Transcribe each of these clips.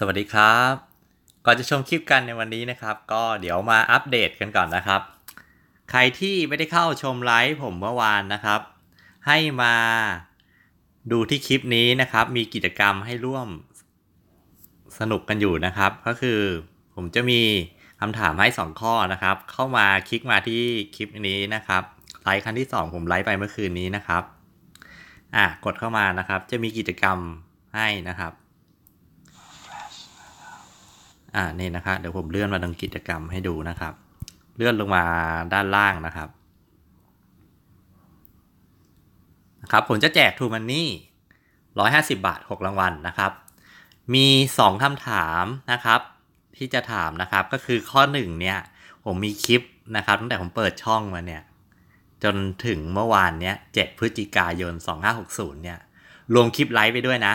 สวัสดีครับก่อนจะชมคลิปกันในวันนี้นะครับ ก็เดี๋ยวมาอัปเดตกันก่อนนะครับ ใครที่ไม่ได้เข้าชมไลฟ์ผมเมื่อวานนะครับ ให้มาดูที่คลิปนี้นะครับ มีกิจกรรมให้ร่วมสนุกกันอยู่นะครับ ก็คือผมจะมีคำถามให้ 2 ข้อนะครับ เข้ามาคลิกมาที่คลิปนี้นะครับไลฟ์ครั้งที่ 2 ผมไลฟ์ไปเมื่อคืนนี้นะครับ อ่ะกดเข้ามานะครับ จะมีกิจกรรมให้นะครับอ่านี่นะครับเดี๋ยวผมเลื่อนมาดังกิจกรรมให้ดูนะครับ เลื่อนลงมาด้านล่างนะครับนะครับผมจะแจกทูมันนี่ร้อยหาสิบาทหกรางวัลนนะครับ มีสองคำถามนะครับ ที่จะถามนะครับก็คือข้อหนึ่งเนี่ยผมมีคลิปนะครับตั้งแต่ผมเปิดช่องมาเนี่ยจนถึงเมื่อวานเนี้ยเจ็ดพฤศจิกายนสองห้าหกศูนย์เนี่ยรวมคลิปไลฟ์ไปด้วยนะ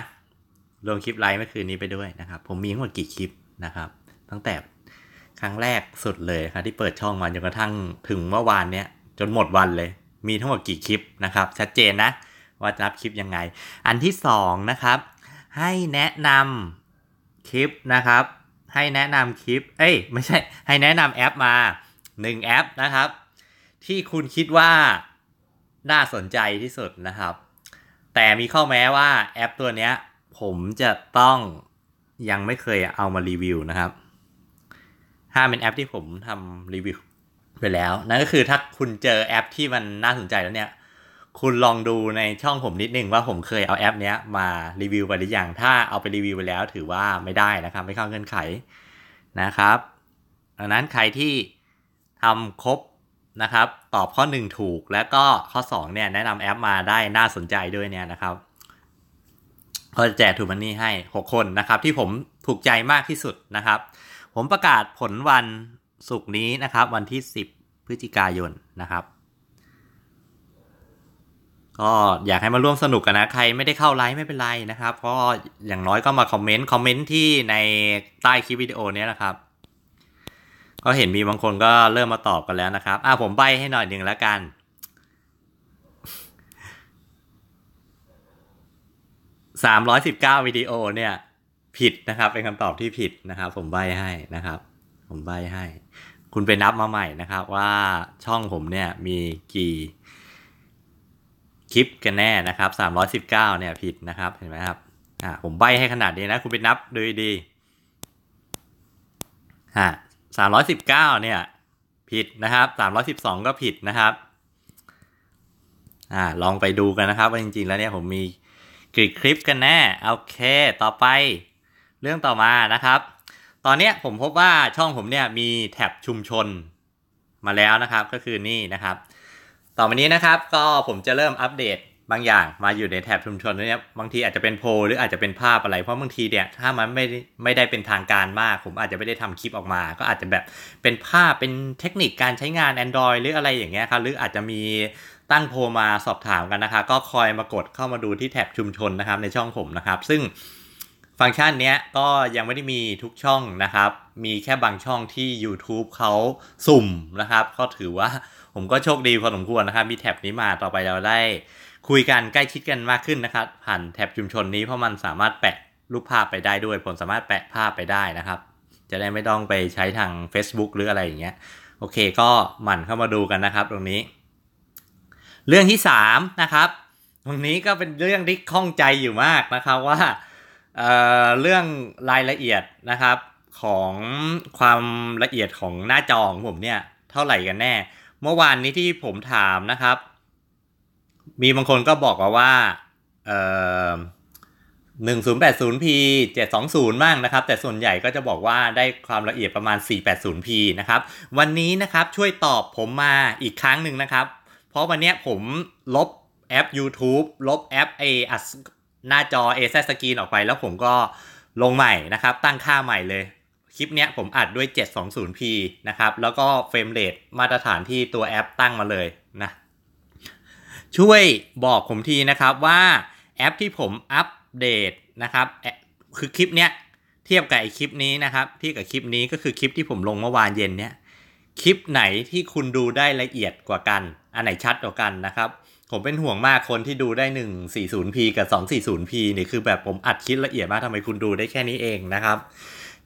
รวมคลิปไลฟ์เมื่อคืนนี้ไปด้วยนะครับผมมีทั้งหมดกี่คลิปนะครับตั้งแต่ครั้งแรกสุดเลยครับที่เปิดช่องมาจนกระทั่งถึงเมื่อวานเนี้ยจนหมดวันเลย มีทั้งหมดกี่คลิปนะครับชัดเจนนะว่าจะรับคลิปยังไง อันที่2นะครับให้แนะนำคลิปนะครับ ให้แนะนำคลิปเอ้ยไม่ใช่ให้แนะนำแอปมา1แอปนะครับที่คุณคิดว่าน่าสนใจที่สุดนะครับ แต่มีข้อแม้ว่าแอปตัวเนี้ยผมจะต้องยังไม่เคยเอามารีวิวนะครับ ห้าเป็นแอปที่ผมทำรีวิวไปแล้ว นั่นก็คือถ้าคุณเจอแอปที่มันน่าสนใจแล้วเนี่ย คุณลองดูในช่องผมนิดนึงว่าผมเคยเอาแอปนี้มารีวิวไปหรือยัง ถ้าเอาไปรีวิวไปแล้วถือว่าไม่ได้นะครับ ไม่เข้าเงื่อนไขนะครับ ดังนั้นใครที่ทำครบนะครับ ตอบข้อ1ถูกแล้วก็ข้อ2เนี่ยแนะนำแอปมาได้น่าสนใจด้วยเนี่ยนะครับก็จะแจกทูมันนี่ให้ 6 คนนะครับที่ผมถูกใจมากที่สุดนะครับ ผมประกาศผลวันศุกร์นี้นะครับ วันที่10พฤศจิกายนนะครับ ก็อยากให้มาร่วมสนุกกันนะใครไม่ได้เข้าไลฟ์ไม่เป็นไรนะครับเพราะอย่างน้อยก็มาคอมเมนต์คอมเมนต์ที่ในใต้คลิปวิดีโอนี้นะครับ ก็เห็นมีบางคนก็เริ่มมาตอบกันแล้วนะครับอ่าผมใบให้หน่อยหนึ่งแล้วกัน319วิดีโอเนี่ย ผิดนะครับ เป็นคำตอบที่ผิดนะครับ ผมใบให้นะครับ ผมใบให้ คุณไปนับมาใหม่นะครับ ว่าช่องผมเนี่ยมีกี่คลิปกันแน่นะครับ319เนี่ยผิดนะครับ เห็นไหมครับ อ่าผมใบให้ขนาดนี้นะ คุณไปนับดูดีฮะ319เนี่ยผิดนะครับ312ก็ผิดนะครับ อ่า ลองไปดูกันนะครับว่าจริงๆแล้วเนี่ยผมมีกี่คลิปกันแน่โอเค ต่อไปเรื่องต่อมานะครับ ตอนนี้ผมพบว่าช่องผมเนี่ยมีแท็บชุมชนมาแล้วนะครับก็คือนี่นะครับ ต่อมานี้นะครับ ก็ผมจะเริ่มอัปเดต บางอย่าง มาอยู่ในแท็บชุมชนนี้บางทีอาจจะเป็นโพลหรืออาจจะเป็นภาพอะไร เพราะบางทีเนี่ยถ้ามันไม่ไม่ได้เป็นทางการมาก ผมอาจจะไม่ได้ทำคลิปออกมา ก็อาจจะแบบเป็นภาพเป็นเทคนิคการใช้งาน Android หรืออะไรอย่างเงี้ยครับหรืออาจจะมีตั้งโพมาสอบถามกันนะคะก็คอยมากดเข้ามาดูที่แท็บชุมชนนะครับ ในช่องผมนะครับ ซึ่งฟังก์ชันนี้ก็ยังไม่ได้มีทุกช่องนะครับ มีแค่บางช่องที่ YouTube เขาสุ่มนะครับ ก็ถือว่าผมก็โชคดีพอสมควรนะครับ มีแท็บนี้มาต่อไปเราได้ คุยกันใกล้ชิดกันมากขึ้นนะครับ ผ่านแท็บชุมชนนี้เพราะมันสามารถแปะรูปภาพไปได้ด้วยผมสามารถแปะภาพไปได้นะครับ จะได้ไม่ต้องไปใช้ทาง Facebook หรืออะไรอย่างเงี้ยโอเคก็หมั่นเข้ามาดูกันนะครับ ตรงนี้เรื่องที่สามนะครับตรงนี้ก็เป็นเรื่องที่ข้องใจอยู่มากนะครับ ว่าเเรื่องรายละเอียดนะครับของความละเอียดของหน้าจอของผมเนี่ยเท่าไหร่กันแน่ เมื่อวานนี้ที่ผมถามนะครับ มีบางคนก็บอกว่าว่าหนึ่งศูนย์แปดศูนย์พีเจ็ดสองศูนย์บ้างนะครับ แต่ส่วนใหญ่ก็จะบอกว่าได้ความละเอียดประมาณสี่แปดศูนย์พีนะครับ วันนี้นะครับช่วยตอบผมมาอีกครั้งหนึ่งนะครับเพราะวันนี้ผมลบแอป YouTube ลบแอปไออัดหน้าจอ a s ซสกรีนออกไปแล้วผมก็ลงใหม่นะครับตั้งค่าใหม่เลยคลิปเนี้ยผมอัดด้วย 720p นะครับแล้วก็เฟรมเรทมาตรฐานที่ตัวแอปตั้งมาเลยนะช่วยบอกผมทีนะครับว่าแอปที่ผมอัปเดตนะครับคือคลิปเนี้ยเทียบกับไอคลิปนี้นะครับที่กับคลิปนี้ก็คือคลิปที่ผมลงเมื่อวานเย็นเนี้ยคลิปไหนที่คุณดูได้ละเอียดกว่ากัน อันไหนชัดกว่ากันนะครับ ผมเป็นห่วงมากคนที่ดูได้ 140p กับ 240p นี่คือแบบผมอัดคิดละเอียดมากทำไมคุณดูได้แค่นี้เองนะครับ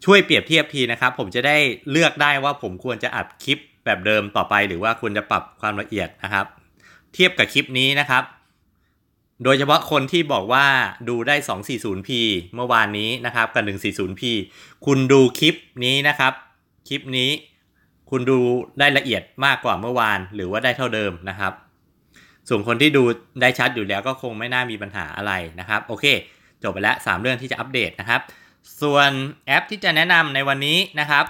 ช่วยเปรียบเทียบทีนะครับ ผมจะได้เลือกได้ว่าผมควรจะอัดคลิปแบบเดิมต่อไป หรือว่าควรจะปรับความละเอียดนะครับ เทียบกับคลิปนี้นะครับ โดยเฉพาะคนที่บอกว่าดูได้ 240p เมื่อวานนี้นะครับกับ 140p คุณดูคลิปนี้นะครับ คลิปนี้คุณดูได้ละเอียดมากกว่าเมื่อวานหรือว่าได้เท่าเดิมนะครับ ส่วนคนที่ดูได้ชัดอยู่แล้วก็คงไม่น่ามีปัญหาอะไรนะครับ โอเคจบไปแล้ว 3 เรื่องที่จะอัปเดตนะครับ ส่วนแอปที่จะแนะนำในวันนี้นะครับ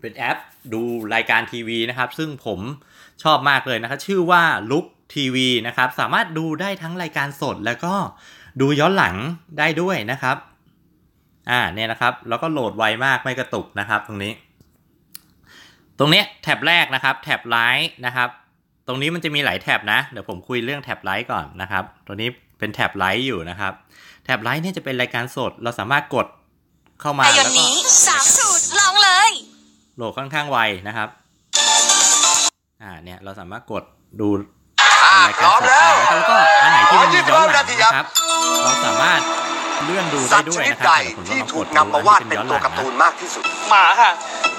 เป็นแอปดูรายการทีวีนะครับ ซึ่งผมชอบมากเลยนะครับ ชื่อว่าลุกทีวีนะครับสามารถดูได้ทั้งรายการสดแล้วก็ดูย้อนหลังได้ด้วยนะครับอ่าเนี่ยนะครับ แล้วก็โหลดไวมากไม่กระตุกนะครับ ตรงนี้ตรงนี้แท็บแรกนะครับแท็บไลท์นะครับ ตรงนี้มันจะมีหลายแท็บนะเดี๋ยวผมคุยเรื่องแท็บไลท์ก่อนนะครับตรงนี้เป็นแท็บไลท์อยู่นะครับแท็บไลท์นี่จะเป็นรายการสดเราสามารถกดเข้ามาแล้วก็สามสูตรลองเลย โหลดค่อนข้างไวนะครับอ่าเนี่ยเราสามารถกดดูรายการสดแล้วก็อันไหนที่มันมีย้อนหลังนะครับเราสามารถเลื่อนดูสัได้ตว์ด้ชวยนิดใดที่ถูกนำมาวาดเป็นตัวการ์ตูนมากที่สุดหมาค่ะ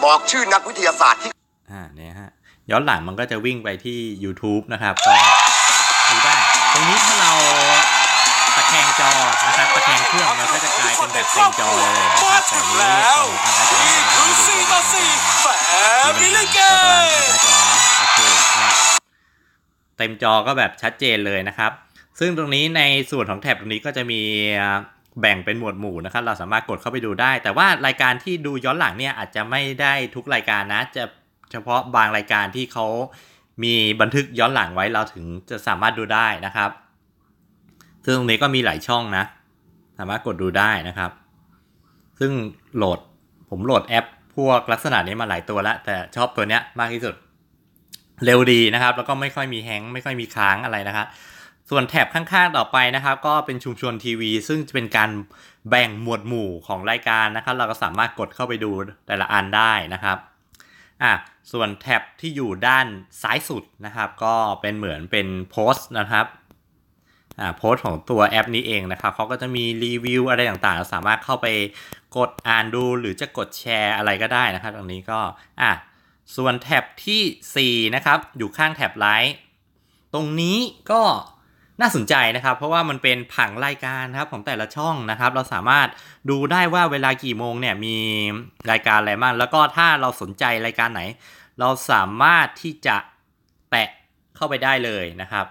บอกชื่อนักวิทยาศาสตร์ที่อ่าเนี่ยฮะย้อนหลังมันก็จะวิ่งไปที่ YouTube นะครับก็ดูได้ตรงนี้ถ้าเราตะแคงจอนะครับตะแคงเครื่องมันก็จะกลายเป็นแบบเต็มจอเลยนะครับถึงแล้วดี่คือสี่ต่อสี่แฝงมิลลิเกนเต็มจอก็แบบชัดเจนเลยนะครับ ซึ่งตรงนี้ในส่วนของแท็บตรงนี้ก็จะมีแบ่งเป็นหมวดหมู่นะครับ เราสามารถกดเข้าไปดูได้ แต่ว่ารายการที่ดูย้อนหลังเนี่ยอาจจะไม่ได้ทุกรายการนะ จะเฉพาะบางรายการที่เขามีบันทึกย้อนหลังไว้เราถึงจะสามารถดูได้นะครับ ซึ่งตรงนี้ก็มีหลายช่องนะ สามารถกดดูได้นะครับ ซึ่งโหลดผมโหลดแอป พวกลักษณะนี้มาหลายตัวแล้ว แต่ชอบตัวเนี้ยมากที่สุด เร็วดีนะครับ แล้วก็ไม่ค่อยมีแฮงไม่ค่อยมีค้างอะไรนะครับส่วนแถบข้าง ๆ ต่อไปนะครับ ก็เป็นชุมชนทีวีซึ่งจะเป็นการแบ่งหมวดหมู่ของรายการนะครับ เราก็สามารถกดเข้าไปดูแต่ละอันได้นะครับอ่ะส่วนแท็บที่อยู่ด้านซ้ายสุดนะครับ ก็เป็นเหมือนเป็นโพสต์นะครับอ่าโพสต์ของตัวแอปนี้เองนะครับเขาก็จะมีรีวิวอะไรต่างๆเราสามารถเข้าไปกดอ่านดู หรือจะกดแชร์อะไรก็ได้นะครับ ตรงนี้ก็อ่ะส่วนแท็บที่4นะครับ อยู่ข้างแท็บไลท์ตรงนี้ก็น่าสนใจนะครับ เพราะว่ามันเป็นผังรายการครับของแต่ละช่องนะครับ เราสามารถดูได้ว่าเวลากี่โมงเนี่ยมีรายการอะไรบ้างแล้วก็ถ้าเราสนใจรายการไหน เราสามารถที่จะแตะเข้าไปได้เลยนะครับ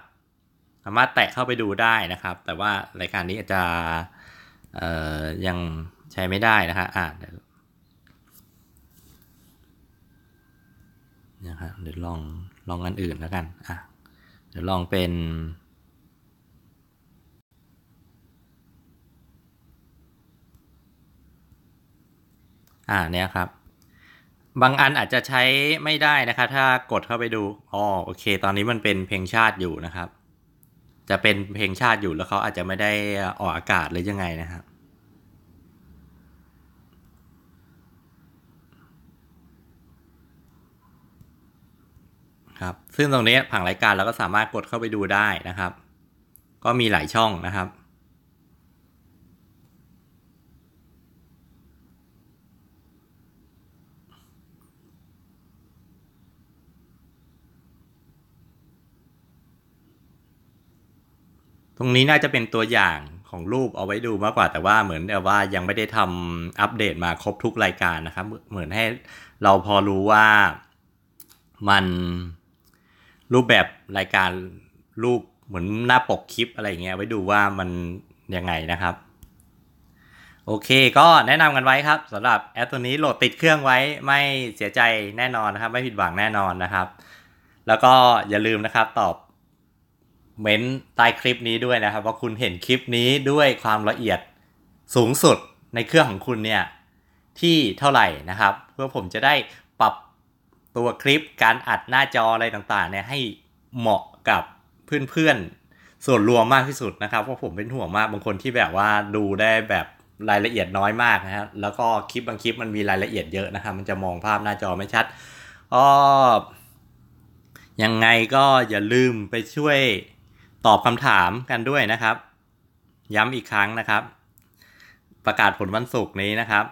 สามารถแตะเข้าไปดูได้นะครับ แต่ว่ารายการนี้อาจจะยังใช้ไม่ได้นะฮะอ่าเดี๋ยวนะครับเดี๋ยวลองลองอันอื่นแล้วกันอ่ะเดี๋ยวลองเป็นอ่าเนี่ยครับ บางอันอาจจะใช้ไม่ได้นะคะถ้ากดเข้าไปดูอ๋อโอเค ตอนนี้มันเป็นเพลงชาติอยู่นะครับ จะเป็นเพลงชาติอยู่แล้วเขาอาจจะไม่ได้ออกอากาศหรือยังไงนะครับ ครับซึ่งตรงนี้ผังรายการเราก็สามารถกดเข้าไปดูได้นะครับ ก็มีหลายช่องนะครับตรงนี้น่าจะเป็นตัวอย่างของรูปเอาไว้ดูมากกว่าแต่ว่าเหมือนแต่ว่ายังไม่ได้ทำอัปเดตมาครบทุกรายการนะครับ เหมือนให้เราพอรู้ว่ามันรูปแบบรายการรูปเหมือนหน้าปกคลิปอะไรเงี้ยไว้ดูว่ามันยังไงนะครับ โอเคก็แนะนำกันไว้ครับสำหรับแอปตัวนี้โหลดติดเครื่องไว้ ไม่เสียใจแน่นอนนะครับ ไม่ผิดหวังแน่นอนนะครับ แล้วก็อย่าลืมนะครับตอบเม้นใต้คลิปนี้ด้วยนะครับ ว่าคุณเห็นคลิปนี้ด้วยความละเอียดสูงสุดในเครื่องของคุณเนี่ย ที่เท่าไหร่นะครับ เพื่อผมจะได้ปรับตัวคลิปการอัดหน้าจออะไรต่างๆเนี่ยให้เหมาะกับ เพื่อนๆส่วนรวมมากที่สุดนะครับเพราะผมเป็นห่วงมาก บางคนที่แบบว่าดูได้แบบรายละเอียดน้อยมากนะครแล้วก็คลิปบางคลิปมันมีรายละเอียดเยอะนะครับมันจะมองภาพหน้าจอไม่ชัดอ้อยังไงก็อย่าลืมไปช่วยตอบคำถามกันด้วยนะครับ ย้ำอีกครั้งนะครับ ประกาศผลวันศุกร์นี้นะครับ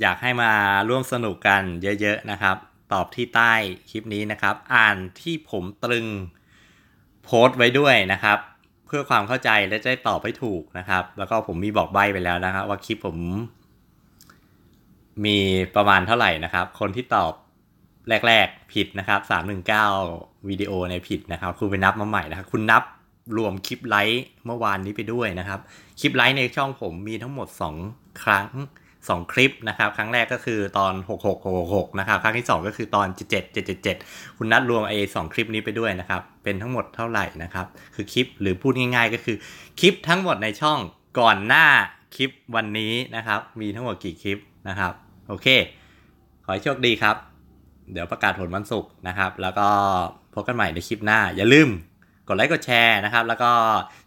อยากให้มาร่วมสนุกกันเยอะๆนะครับ ตอบที่ใต้คลิปนี้นะครับ อ่านที่ผมตรึงโพสต์ไว้ด้วยนะครับ เพื่อความเข้าใจและจะตอบให้ถูกนะครับ แล้วก็ผมมีบอกใบไปแล้วนะครับว่าคลิปผม มีประมาณเท่าไหร่นะครับ คนที่ตอบแรกๆผิดนะครับ319วิดีโอในผิดนะครับคุณไปนับมาใหม่นะครับ คุณนับรวมคลิปไลฟ์เมื่อวานนี้ไปด้วยนะครับคลิปไลฟ์ในช่องผมมีทั้งหมด 2 ครั้ง 2 คลิปนะครับครั้งแรกก็คือตอน 66666นะครับครั้งที่2ก็คือตอน 77777คุณนัดรวมไอ้สคลิปนี้ไปด้วยนะครับ เป็นทั้งหมดเท่าไหร่นะครับ คือคลิปหรือพูดง่ายๆก็คือคลิปทั้งหมดในช่องก่อนหน้าคลิปวันนี้นะครับ มีทั้งหมดกี่คลิปนะครับโอเค ขอให้โชคดีครับ เดี๋ยวประกาศผลวันศุกร์นะครับแล้วก็พบกันใหม่ในคลิปหน้าอย่าลืมกดไลค์กดแชร์นะครับ แล้วก็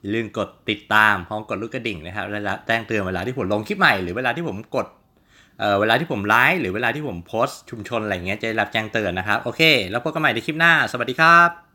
อย่าลืมกดติดตามพร้อมกดลูกกระดิ่งนะครับแลวแจ้งเตือนเวลาที่ผมลงคลิปใหม่หรือเวลาที่ผมกดเเวลาที่ผมไลฟ์หรือเวลาที่ผมโพสต์ชุมชนอะไรเงี้ยจะรับแจ้งเตือนนะครับโอเค แล้วพบกันใหม่ในคลิปหน้า สวัสดีครับ